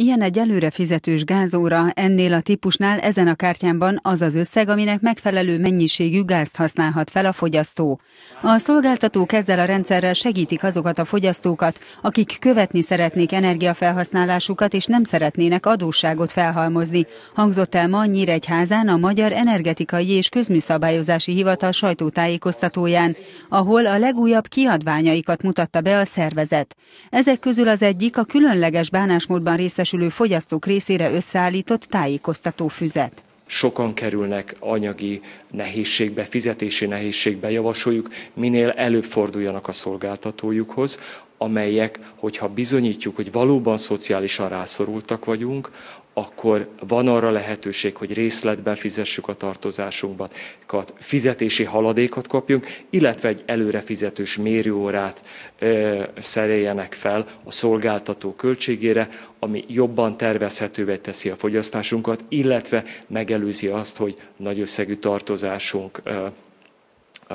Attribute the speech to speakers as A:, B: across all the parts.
A: Ilyen egy előre fizetős gázóra, ennél a típusnál ezen a kártyánban az az összeg, aminek megfelelő mennyiségű gázt használhat fel a fogyasztó. A szolgáltatók ezzel a rendszerrel segítik azokat a fogyasztókat, akik követni szeretnék energiafelhasználásukat és nem szeretnének adósságot felhalmozni, hangzott el ma Nyíregyházán a Magyar Energetikai és Közműszabályozási Hivatal sajtótájékoztatóján, ahol a legújabb kiadványaikat mutatta be a szervezet. Ezek közül az egyik a különleges bánásmódban részes részesülő fogyasztók részére összeállított tájékoztató füzet
B: sokan kerülnek anyagi nehézségbe, fizetési nehézségbe, javasoljuk, minél előbb forduljanak a szolgáltatójukhoz, amelyek, hogyha bizonyítjuk, hogy valóban szociálisan rászorultak vagyunk, akkor van arra lehetőség, hogy részletben fizessük a tartozásunkat, fizetési haladékot kapjunk, illetve egy előre fizetős mérőórát ö, szereljenek fel a szolgáltató költségére, ami jobban tervezhetővé teszi a fogyasztásunkat, illetve megelőzi azt, hogy nagy összegű tartozásunk ö, ö,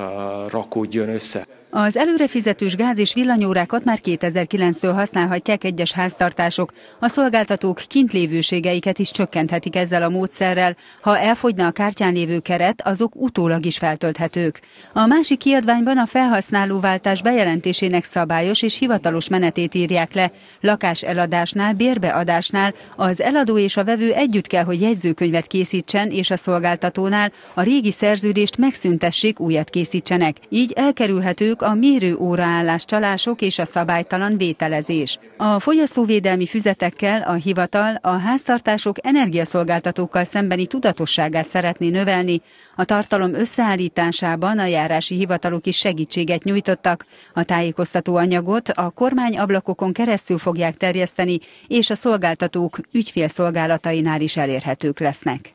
B: rakódjon össze.
A: Az előrefizetős gáz és villanyórákat már 2009-től használhatják egyes háztartások. A szolgáltatók kintlévőségeiket is csökkenthetik ezzel a módszerrel. Ha elfogyna a kártyán lévő keret, azok utólag is feltölthetők. A másik kiadványban a felhasználóváltás bejelentésének szabályos és hivatalos menetét írják le. Lakás eladásnál, bérbeadásnál az eladó és a vevő együtt kell, hogy jegyzőkönyvet készítsen, és a szolgáltatónál a régi szerződést megszüntessék, újat készítsenek. Így elkerülhetők a mérő óraállás csalások és a szabálytalan vételezés. A fogyasztóvédelmi füzetekkel a hivatal a háztartások energiaszolgáltatókkal szembeni tudatosságát szeretné növelni, a tartalom összeállításában a járási hivatalok is segítséget nyújtottak, a tájékoztató anyagot a kormány ablakokon keresztül fogják terjeszteni, és a szolgáltatók ügyfélszolgálatainál is elérhetők lesznek.